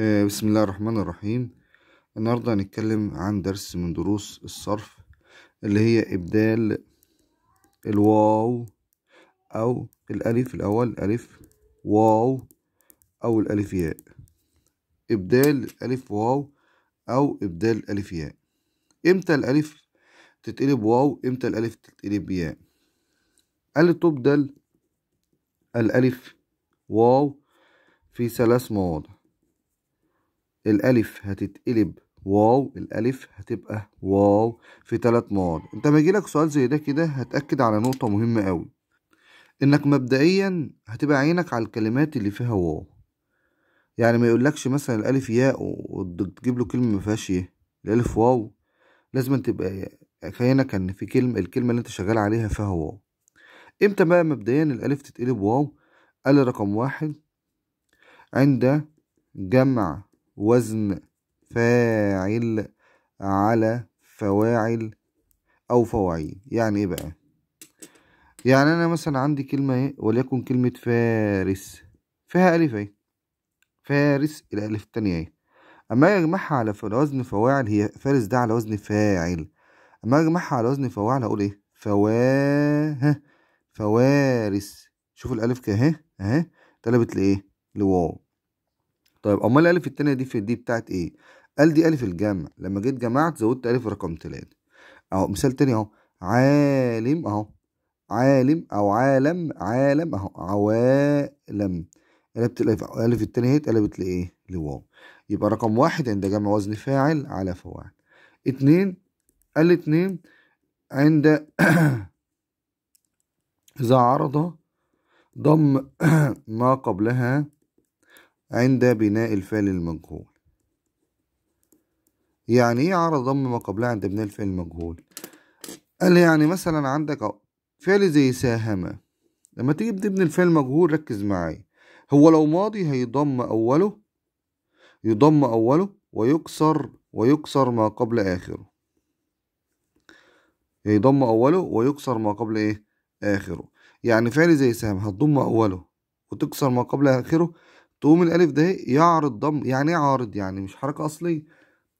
آه، بسم الله الرحمن الرحيم النهاردة هنتكلم عن درس من دروس الصرف اللي هي إبدال الواو أو الألف الأول ألف واو أو الألف ياء إبدال ألف واو أو إبدال ألف ياء إمتى الألف تتقلب واو إمتى الألف تتقلب ياء قال تبدل الألف واو في ثلاث مواضع الألف هتتقلب واو الألف هتبقى واو في تلات مواد أنت ما يجيلك سؤال زي ده كده هتأكد على نقطة مهمة أوي إنك مبدئيا هتبقى عينك على الكلمات اللي فيها واو يعني ما يقولكش مثلا الألف ياء وتجيب له كلمة ما فيهاش الألف واو لازم تبقى عينك إن في كلمة الكلمة اللي أنت شغال عليها فيها واو إمتى بقى مبدئيا الألف تتقلب واو قال رقم واحد عند جمع وزن فاعل على فواعل أو فواعيل يعني إيه بقى يعني أنا مثلا عندي كلمة إيه وليكن كلمة فارس فيها ألف إيه؟ فارس الألف التانية إيه؟ أما أجمعها على وزن فواعل هي فارس ده على وزن فاعل أما أجمعها على وزن فواعل هقول إيه فواه فوارس شوف الألف كده أهي أهي لإيه لواو طيب امال الالف التانية دي في دي بتاعت ايه قال دي الف الجمع لما جيت جمعت زودت الف رقم تلاتة اهو مثال تاني اهو عالم اهو عالم او عالم عالم اهو عوالم قلبت الالف الالف التانية اهي اتقلبت لايه لواو يبقى رقم واحد عند جمع وزن فاعل على فواعل اتنين قال اتنين عند إذا عرض ضم ما قبلها عند بناء الفعل المجهول يعني ايه عرض ضم ما قبلها عند بناء الفعل المجهول قال يعني مثلا عندك فعل زي ساهم لما تيجي تبني الفعل المجهول ركز معايا هو لو ماضي هيضم اوله يضم اوله ويكسر ويكسر ما قبل اخره يضم اوله ويكسر ما قبل ايه اخره يعني فعل زي سهم هتضم اوله وتكسر ما قبل اخره تقوم الألف ده يعرض ضم يعني ايه عارض يعني مش حركة أصلية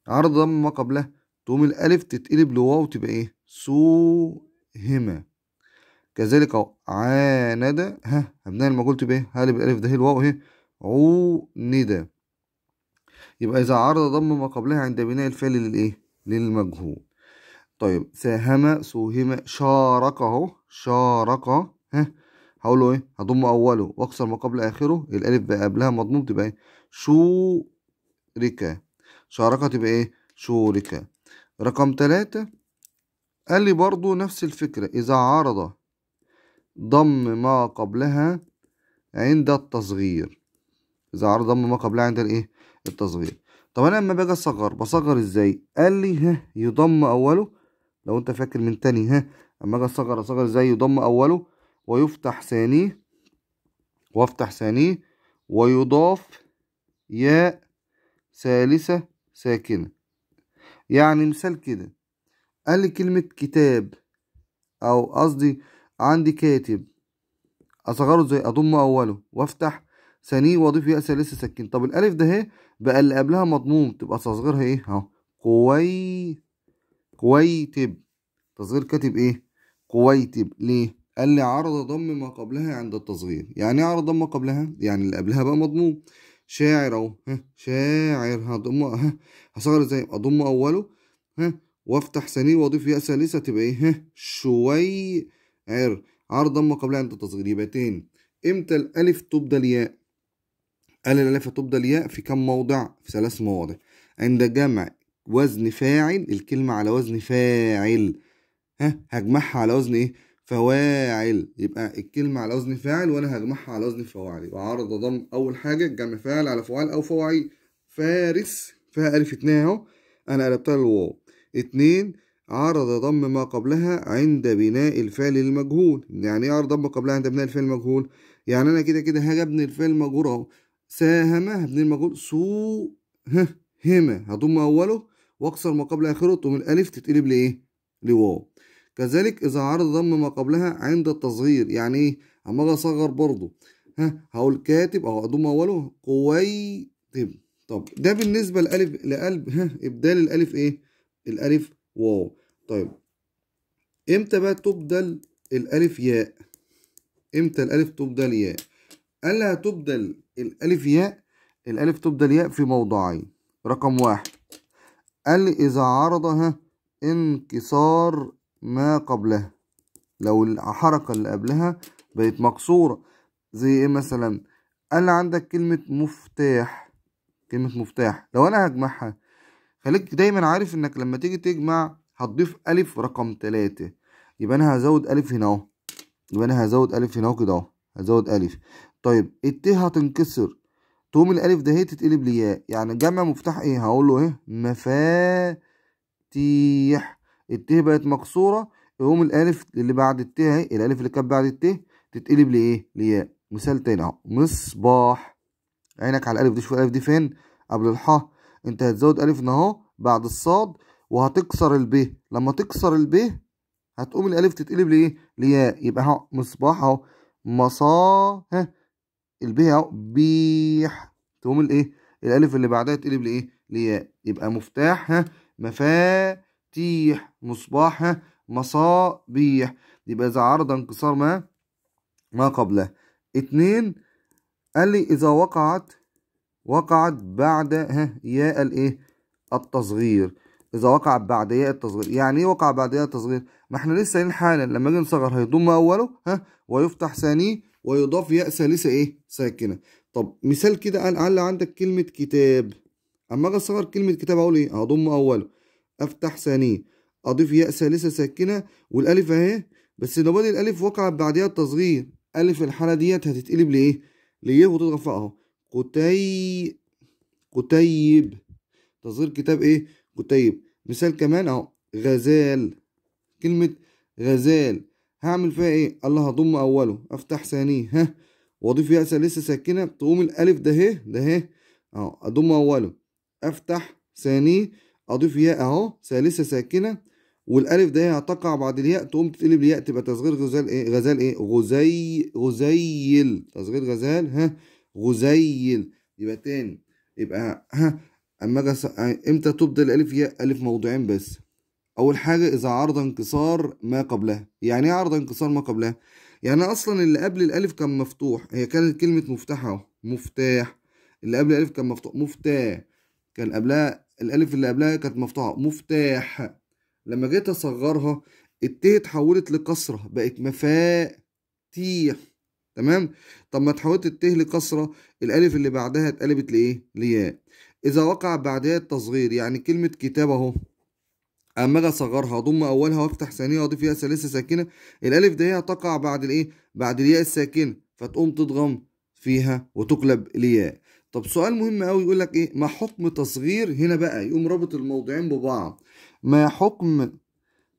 عرض ضم ما قبلها تقوم الألف تتقلب لواو تبقى ايه هما كذلك عاند ها ابناء المجهول تبقى ايه هقلب الألف ده الواو اهي عوند يبقى إذا عرض ضم ما قبلها عند بناء الفعل للإيه للمجهول طيب ساهم سوهم شارك اهو شارك ها هقوله ايه هضم اوله واكسر ما قبل اخره الالف بقى قبلها مضموم تبقى ايه شوركة شاركة تبقى ايه شوركة رقم تلاتة قال لي برضو نفس الفكرة اذا عرض ضم ما قبلها عند التصغير اذا عرض ضم ما قبلها عند الايه التصغير طب انا لما باجي اصغر بصغر ازاي قال لي ها يضم اوله لو انت فاكر من تاني ها اما اجي اصغر اصغر ازاي يضم اوله ويفتح ثانيه وافتح ثانيه ويضاف ياء ثالثة ساكنة يعني مثال كده قال لي كلمة كتاب أو قصدي عندي كاتب أصغره زي أضم أوله وأفتح ثانيه وأضيف ياء ثالثة ساكنة طب الألف ده أهي بقى اللي قبلها مضموم تبقى تصغيرها إيه أهو قوي كويتب تصغير كاتب إيه كويتب ليه قال لي عرض ضم ما قبلها عند التصغير يعني ايه عرض ضم ما قبلها يعني اللي قبلها بقى مضموم شاعر اهو ها شاعر هضم ها هصغر ازاي اضم اوله ها وافتح ثانيه واضيف ياء ثالثه تبقى ايه ها شوي عر عرض ضم ما قبلها عند التصغير يبقى تاني امتى الالف تبدل ياء قال الالف تبدل ياء في كم موضع في ثلاث مواضع عند جمع وزن فاعل الكلمه على وزن فاعل ها هجمعها على وزن ايه فواعل يبقى الكلمة على وزن فاعل وأنا هجمعها على وزن فواعل وعرض ضم أول حاجة جمع فاعل على فواعل أو فواعيل فارس فيها ألف اتنين أهو أنا قلبتها للواو اتنين عرض ضم ما قبلها عند بناء الفعل المجهول يعني ايه عرض ضم قبلها عند بناء الفعل المجهول يعني انا كده كده هاجي ابني الفعل المجهول اهو ساهم هبني المجهول سو ها هما هضم اوله واكسر ما قبل اخره تقوم الالف تتقلب لايه لواو كذلك إذا عرض ضم ما قبلها عند التصغير يعني إيه اجي أصغر برضه ها هقول كاتب أو أضم أوله قويتب طب ده بالنسبة لألف لقلب ها إبدال الألف إيه الألف واو طيب إمتى بقى تبدل الألف ياء إمتى الألف تبدل ياء قال تبدل الألف ياء الألف تبدل ياء في موضعين رقم واحد قال لي إذا عرضها انكسار ما قبلها لو الحركة اللي قبلها بقت مكسورة زي ايه مثلا قال عندك كلمة مفتاح كلمة مفتاح لو انا هجمعها خليك دايما عارف انك لما تيجي تجمع هتضيف الف رقم تلاتة يبقى انا هزود الف هنا اهو يبقى انا هزود الف هنا اهو كده اهو هزود الف طيب الت هتنكسر تقوم الالف ده هي تتقلب لياء يعني جمع مفتاح ايه هقول له ايه مفاتيح الت بقت مكسورة يقوم الألف اللي بعد الت أهي الألف اللي كانت بعد الت تتقلب لإيه؟ لياء مثال تاني أهو مصباح عينك على الألف دي شوف الألف دي فين؟ قبل الحاء أنت هتزود ألف أهو بعد الصاد وهتكسر الب لما تكسر الب هتقوم الألف تتقلب لإيه؟ لياء يبقى أهو مصباح أهو مصا ها الب أهو بيح تقوم الإيه؟ الألف اللي بعدها تقلب لإيه؟ لياء يبقى مفتاح ها مفاتيح تيح مصباح مصابيح يبقى إذا عرض انكسار ما ما قبله اتنين قال لي إذا وقعت وقعت بعد ها ياء الايه التصغير إذا وقع بعد ياء التصغير يعني إيه وقع بعد ياء التصغير ما إحنا لسه قايلين حالا لما اجي نصغر هيضم أوله ها ويفتح ثانيه ويضاف ياء ثالثة إيه ساكنة طب مثال كده قال عندك كلمة كتاب أما أجي أصغر كلمة كتاب أقول إيه هضم أوله افتح ثانيه اضيف ياء ثالثه ساكنه والالف اهي بس لو بدل الالف وقع بعديها التصغير الف الحاله ديت هتتقلب لايه ليه وتضغط فيها اهو كتيب تصغير كتاب ايه كتيب مثال كمان اهو غزال كلمه غزال هعمل فيها ايه الله هضم اوله افتح ثانيه ها واضيف ياء ثالثه ساكنه تقوم الالف ده اهي ده اهي اهو اضم اوله افتح ثانيه اضيف ياء اهو ثالثه ساكنه والالف ده هتقع بعد الياء تقوم تتقلب الياء تبقى تصغير غزال ايه غزال ايه غزي غزيل تصغير غزال ها غزيل يبقى تاني يبقى ها اما جس... امتى تبدل الالف ياء الف موضعين بس اول حاجه اذا عرض انكسار ما قبلها يعني ايه عرض انكسار ما قبلها يعني اصلا اللي قبل الالف كان مفتوح هي كانت كلمه مفتاح اهو مفتاح اللي قبل الالف كان مفتوح مفتاح كان قبلها الالف اللي قبلها كانت مفتوحه مفتاح لما جيت اصغرها التاء اتحولت لكسره بقت مفاتيح تمام طب ما اتحولت التاء لكسره الالف اللي بعدها اتقلبت لايه لياء اذا وقع بعدها التصغير يعني كلمه كتاب اهو اما اجي اصغرها اضم اولها وافتح ثانيه واضيف فيها ثالثه ساكنه الالف دي تقع بعد الايه بعد الياء الساكنه فتقوم تضغم فيها وتقلب لياء طب سؤال مهم قوي يقول لك ايه ما حكم تصغير هنا بقى يقوم رابط الموضوعين ببعض ما حكم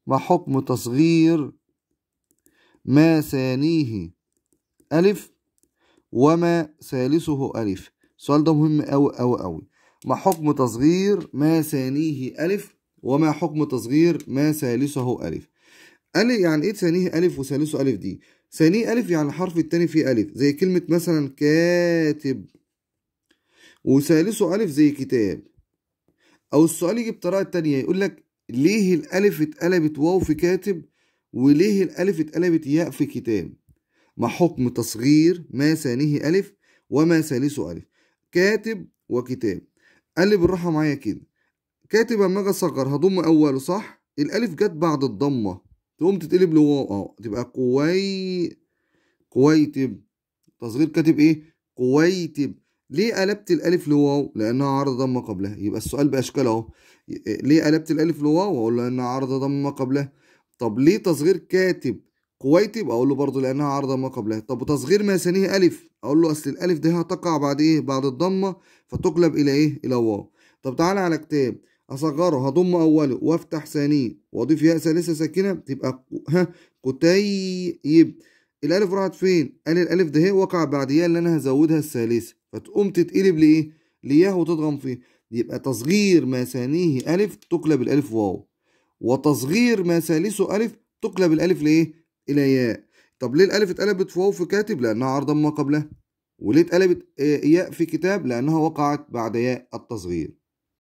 ما حكم تصغير ما ثانيه ألف وما ثالثه ألف السؤال ده مهم قوي قوي قوي ما حكم تصغير ما ثانيه ألف وما حكم تصغير ما ثالثه ألف قال يعني إيه ثانيه ألف وثالثه ألف دي ثانيه ألف يعني الحرف الثاني فيه ألف زي كلمة مثلا كاتب وثالثه ألف زي كتاب أو السؤال يجي بطريقة تانية يقول لك ليه الألف اتقلبت واو في كاتب وليه الألف اتقلبت ياء في كتاب ما حكم تصغير ما ثانيه ألف وما ثالثه ألف كاتب وكتاب قال لي بالراحة معايا كده كاتب أما أجي أصغر هضم أوله صح الألف جت بعد الضمة تقوم تتقلب لواو أه تبقى قوي كويتب تصغير كاتب إيه كويتب ليه قلبت الالف لواو لانها عارضه ضم قبلها يبقى السؤال باشكال اهو ليه قلبت الالف لواو اقول له لانها عارضه ضم قبلها طب ليه تصغير كاتب كويتي اقول له برضه لانها عارضه ما قبلها طب وتصغير ما ثانيه الف اقول له اصل الالف دي هتقع بعد ايه بعد الضمه فتقلب الى ايه الى واو طب تعالى على كتاب اصغره هضم اوله وافتح ثانيه واضيف ياء ثالثه ساكنه تبقى ها كتيب الالف راحت فين قال الالف ده وقع بعد ياء اللي انا هزودها الثالثه فتقوم تتقلب لإيه؟ لياه وتضغم فيه يبقى تصغير ما ثانيه ألف تقلب الألف واو وتصغير ما ثالثه ألف تقلب الألف لإيه؟ إلى ياء طب ليه الألف اتقلبت واو في كاتب؟ لأنها عرضا ما قبلها وليه اتقلبت آه، ياء في كتاب؟ لأنها وقعت بعد ياء التصغير